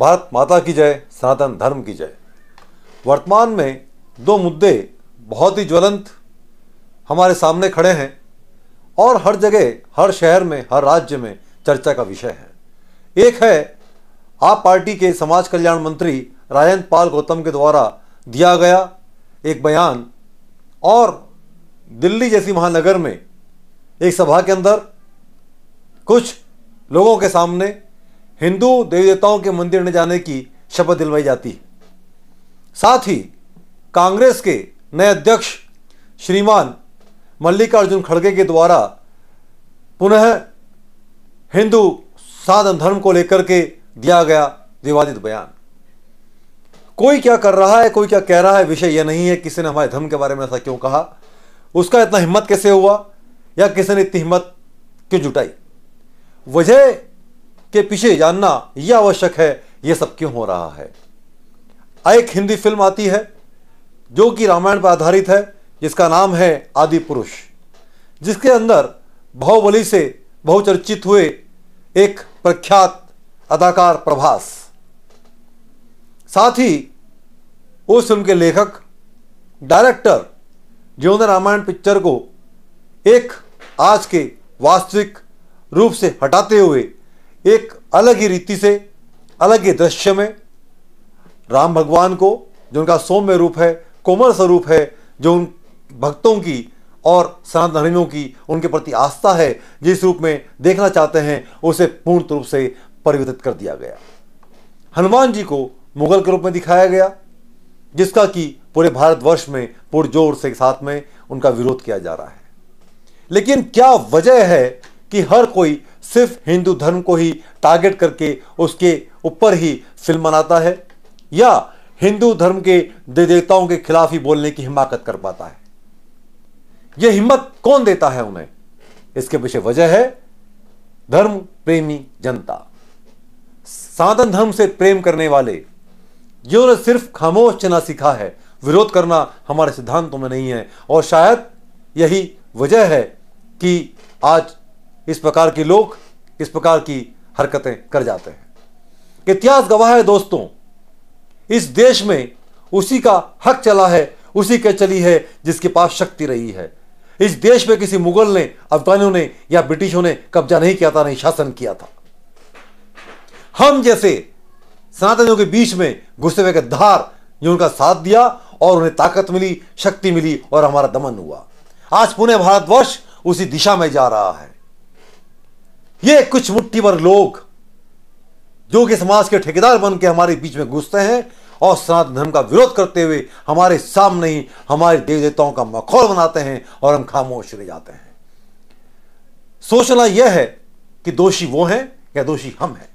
भारत माता की जय सनातन धर्म की जय वर्तमान में दो मुद्दे बहुत ही ज्वलंत हमारे सामने खड़े हैं और हर जगह हर शहर में हर राज्य में चर्चा का विषय है एक है आप पार्टी के समाज कल्याण मंत्री राजेंद्र पाल गौतम के द्वारा दिया गया एक बयान और दिल्ली जैसी महानगर में एक सभा के अंदर कुछ लोगों के सामने हिंदू देवी देवताओं के मंदिर न जाने की शपथ दिलवाई जाती साथ ही कांग्रेस के नए अध्यक्ष श्रीमान मल्लिकार्जुन खड़गे के द्वारा पुनः हिंदू साधन धर्म को लेकर के दिया गया विवादित बयान कोई क्या कर रहा है कोई क्या कह रहा है विषय यह नहीं है किसी ने हमारे धर्म के बारे में ऐसा क्यों कहा उसका इतना हिम्मत कैसे हुआ या किसी ने इतनी हिम्मत क्यों जुटाई वजह के पीछे जानना यह आवश्यक है यह सब क्यों हो रहा है एक हिंदी फिल्म आती है जो कि रामायण पर आधारित है जिसका नाम है आदि पुरुष जिसके अंदर बहुबली से बहुचर्चित हुए एक प्रख्यात अदाकार प्रभास साथ ही उस फिल्म के लेखक डायरेक्टर जिन्होंने रामायण पिक्चर को एक आज के वास्तविक रूप से हटाते हुए एक अलग ही रीति से अलग ही दृश्य में राम भगवान को जो उनका सौम्य रूप है कोमल स्वरूप है जो उन भक्तों की और सनातन धर्मियों की उनके प्रति आस्था है जिस रूप में देखना चाहते हैं उसे पूर्ण रूप से परिवर्तित कर दिया गया हनुमान जी को मुगल के रूप में दिखाया गया जिसका कि पूरे भारतवर्ष में पुरजोर से साथ में उनका विरोध किया जा रहा है लेकिन क्या वजह है कि हर कोई सिर्फ हिंदू धर्म को ही टारगेट करके उसके ऊपर ही फिल्म बनाता है या हिंदू धर्म के दे देवताओं के खिलाफ ही बोलने की हिमाकत कर पाता है यह हिम्मत कौन देता है उन्हें इसके पीछे वजह है धर्म प्रेमी जनता साधन धर्म से प्रेम करने वाले जिन्होंने सिर्फ खामोश चना सीखा है विरोध करना हमारे सिद्धांतों में नहीं है और शायद यही वजह है कि आज इस प्रकार के लोग इस प्रकार की हरकतें कर जाते हैं इतिहास गवाह है दोस्तों इस देश में उसी का हक चला है उसी के चली है जिसके पास शक्ति रही है इस देश में किसी मुगल ने अफगानियों ने या ब्रिटिशों ने कब्जा नहीं किया था नहीं शासन किया था हम जैसे सनातनियों के बीच में घुसे हुए धार ने उनका साथ दिया और उन्हें ताकत मिली शक्ति मिली और हमारा दमन हुआ आज पुणे भारतवर्ष उसी दिशा में जा रहा है ये कुछ भर लोग जो कि समाज के ठेकेदार बन के हमारे बीच में घुसते हैं और सनातन धर्म का विरोध करते हुए हमारे सामने ही हमारे देव देवताओं का मखौल बनाते हैं और हम खामोश रह जाते हैं सोचना यह है कि दोषी वो हैं या दोषी हम हैं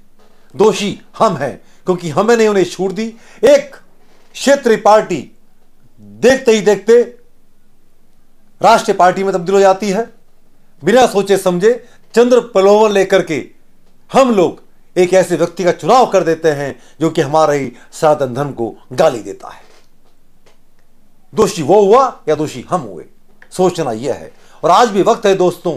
दोषी हम हैं क्योंकि हमें नहीं उन्हें छूट दी एक क्षेत्रीय पार्टी देखते ही देखते राष्ट्रीय पार्टी में तब्दील हो जाती है बिना सोचे समझे चंद्र पलोवर लेकर के हम लोग एक ऐसे व्यक्ति का चुनाव कर देते हैं जो कि हमारे ही सनातन धर्म को गाली देता है दोषी वो हुआ या दोषी हम हुए सोचना यह है और आज भी वक्त है दोस्तों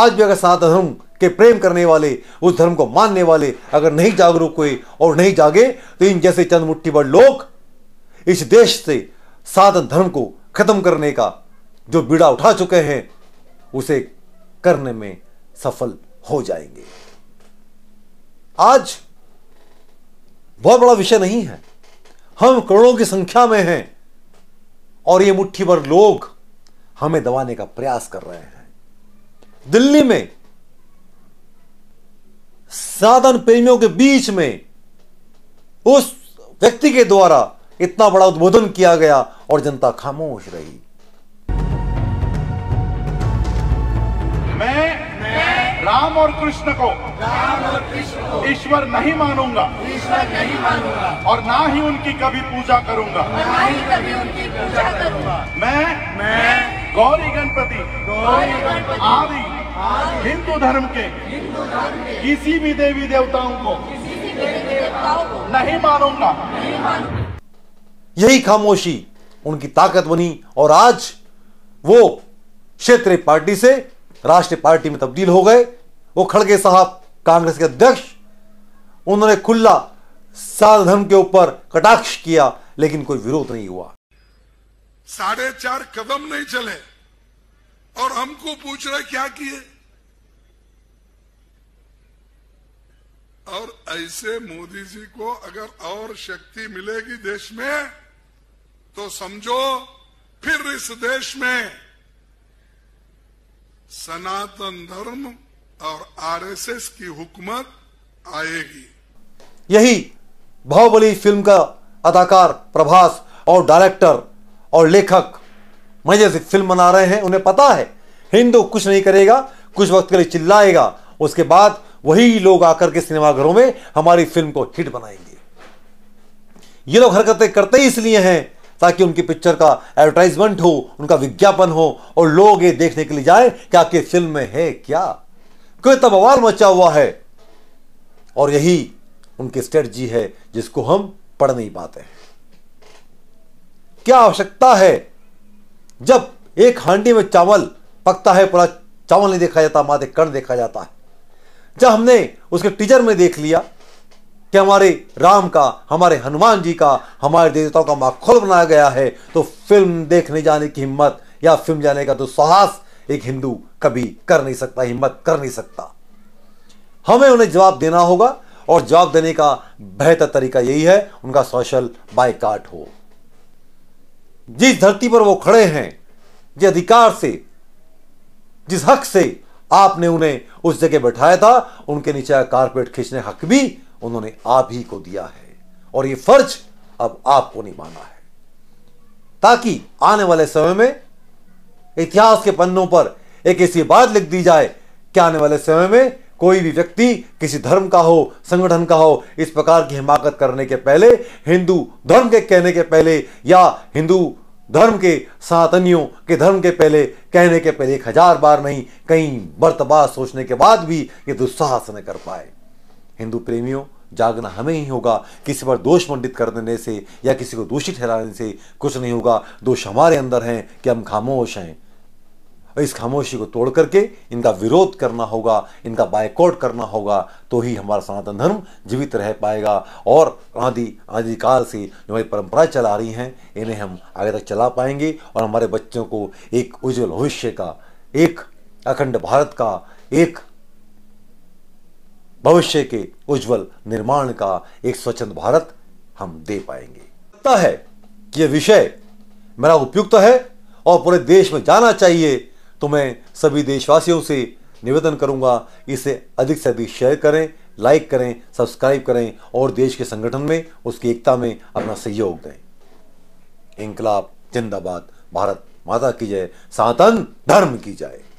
आज भी अगर सनातन धर्म के प्रेम करने वाले उस धर्म को मानने वाले अगर नहीं जागरूक हुए और नहीं जागे तो इन जैसे चंद मुठ्ठीभर लोग इस देश से सनातन धर्म को खत्म करने का जो बीड़ा उठा चुके हैं उसे करने में सफल हो जाएंगे आज बहुत बड़ा विषय नहीं है हम करोड़ों की संख्या में हैं और ये मुट्ठी भर लोग हमें दबाने का प्रयास कर रहे हैं दिल्ली में साधन प्रेमियों के बीच में उस व्यक्ति के द्वारा इतना बड़ा उद्बोधन किया गया और जनता खामोश रही राम और कृष्ण को राम और कृष्ण को ईश्वर नहीं मानूंगा ईश्वर नहीं मानूंगा और ना ही उनकी कभी पूजा करूंगा ना ही कभी उनकी पूजा करूंगा मैं मैं गौरी गणपति गौरी गणपति आदि हिंदू धर्म के हिंदू धर्म के किसी भी देवी देवताओं को नहीं मानूंगा यही खामोशी उनकी ताकत बनी और आज वो क्षेत्रीय पार्टी से राष्ट्रीय पार्टी में तब्दील हो गए वो खड़गे साहब कांग्रेस के अध्यक्ष उन्होंने खुला साल धर्म के ऊपर कटाक्ष किया लेकिन कोई विरोध नहीं हुआ साढ़े चार कदम नहीं चले और हमको पूछ रहे क्या किए और ऐसे मोदी जी को अगर और शक्ति मिलेगी देश में तो समझो फिर इस देश में सनातन धर्म और आरएसएस की हुकूमत आएगी यही बाहुबली फिल्म का अदाकार प्रभास और डायरेक्टर और लेखक मजे से फिल्म बना रहे हैं उन्हें पता है हिंदू कुछ नहीं करेगा कुछ वक्त के लिए चिल्लाएगा उसके बाद वही लोग आकर के सिनेमाघरों में हमारी फिल्म को हिट बनाएंगे ये लोग हरकतें करते ही इसलिए हैं ताकि उनकी पिक्चर का एडवर्टाइजमेंट हो उनका विज्ञापन हो और लोग ये देखने के लिए जाएं कि आखिर फिल्म में है क्या कोई तबावाल मचा हुआ है और यही उनकी स्ट्रेटजी है जिसको हम पढ़ नहीं पाते हैं क्या आवश्यकता है जब एक हांडी में चावल पकता है पूरा चावल नहीं देखा जाता माथे कर्ण देखा जाता है जब हमने उसके टीचर में देख लिया कि हमारे राम का हमारे हनुमान जी का हमारे देवताओं का माखोल बनाया गया है तो फिल्म देखने जाने की हिम्मत या फिल्म जाने का तो साहस एक हिंदू कभी कर नहीं सकता हिम्मत कर नहीं सकता हमें उन्हें जवाब देना होगा और जवाब देने का बेहतर तरीका यही है उनका सोशल बाइकाट हो जिस धरती पर वो खड़े हैं जिस अधिकार से जिस हक से आपने उन्हें उस जगह बैठाया था उनके नीचे कारपेट खींचने हक भी उन्होंने आप ही को दिया है और यह फर्ज अब आपको निभाना है ताकि आने वाले समय में इतिहास के पन्नों पर एक ऐसी बात लिख दी जाए कि आने वाले समय में कोई भी व्यक्ति किसी धर्म का हो संगठन का हो इस प्रकार की हिमाकत करने के पहले हिंदू धर्म के कहने के पहले या हिंदू धर्म के सातनियों के धर्म के पहले कहने के पहले एक हजार बार नहीं कई बरतबार सोचने के बाद भी ये दुस्साहस न कर पाए हिंदू प्रेमियों जागना हमें ही होगा किसी पर दोष मंडित कर देने से या किसी को दोषी ठहराने से कुछ नहीं होगा दोष हमारे अंदर हैं कि हम खामोश हैं इस खामोशी को तोड़ करके इनका विरोध करना होगा इनका बायकॉट करना होगा तो ही हमारा सनातन धर्म जीवित रह पाएगा और आदि आदिकाल से जो हमारी परंपराएं चला रही हैं इन्हें हम आगे तक चला पाएंगे और हमारे बच्चों को एक उज्ज्वल भविष्य का एक अखंड भारत का एक भविष्य के उज्जवल निर्माण का एक स्वच्छ भारत हम दे पाएंगे लगता है कि यह विषय मेरा उपयुक्त है और पूरे देश में जाना चाहिए तो मैं सभी देशवासियों से निवेदन करूंगा इसे अधिक से अधिक शेयर करें लाइक करें सब्सक्राइब करें और देश के संगठन में उसकी एकता में अपना सहयोग दें इनकलाब जिंदाबाद भारत माता की जय सातन धर्म की जाए